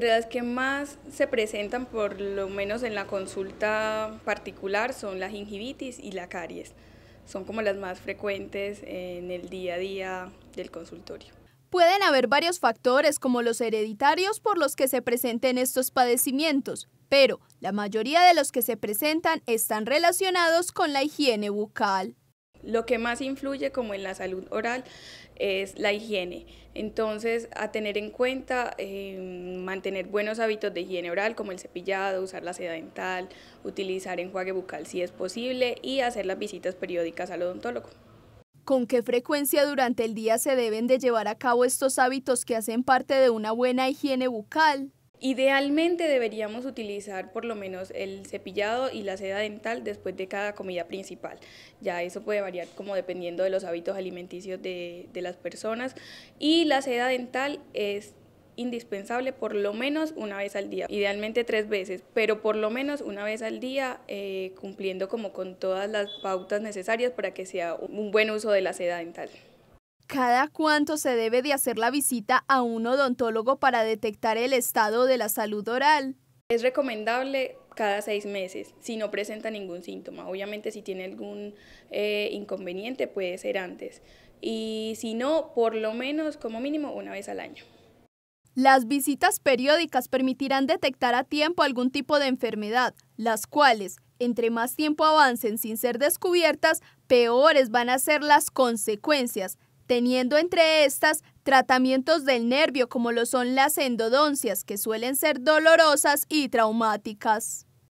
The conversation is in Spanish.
Entre las que más se presentan, por lo menos en la consulta particular, son la gingivitis y la caries. Son como las más frecuentes en el día a día del consultorio. Pueden haber varios factores como los hereditarios por los que se presenten estos padecimientos, pero la mayoría de los que se presentan están relacionados con la higiene bucal. Lo que más influye como en la salud oral es la higiene. Entonces, a tener en cuenta, em, mantener buenos hábitos de higiene oral como el cepillado, usar la seda dental, utilizar enjuague bucal si es posible y hacer las visitas periódicas al odontólogo. ¿Con qué frecuencia durante el día se deben de llevar a cabo estos hábitos que hacen parte de una buena higiene bucal? Idealmente deberíamos utilizar por lo menos el cepillado y la seda dental después de cada comida principal. Ya eso puede variar como dependiendo de los hábitos alimenticios de, las personas. Y la seda dental es indispensable por lo menos una vez al día, idealmente tres veces, pero por lo menos una vez al día, eh, cumpliendo como con todas las pautas necesarias para que sea un buen uso de la seda dental. ¿Cada cuánto se debe de hacer la visita a un odontólogo para detectar el estado de la salud oral? Es recomendable cada seis meses si no presenta ningún síntoma. Obviamente si tiene algún eh, inconveniente puede ser antes. Y si no, por lo menos como mínimo una vez al año. Las visitas periódicas permitirán detectar a tiempo algún tipo de enfermedad, las cuales, entre más tiempo avancen sin ser descubiertas, peores van a ser las consecuencias, teniendo entre estas tratamientos del nervio como lo son las endodoncias, que suelen ser dolorosas y traumáticas.